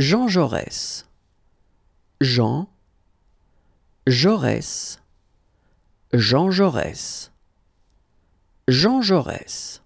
Jean Jaurès. Jean Jaurès. Jean Jaurès. Jean Jaurès.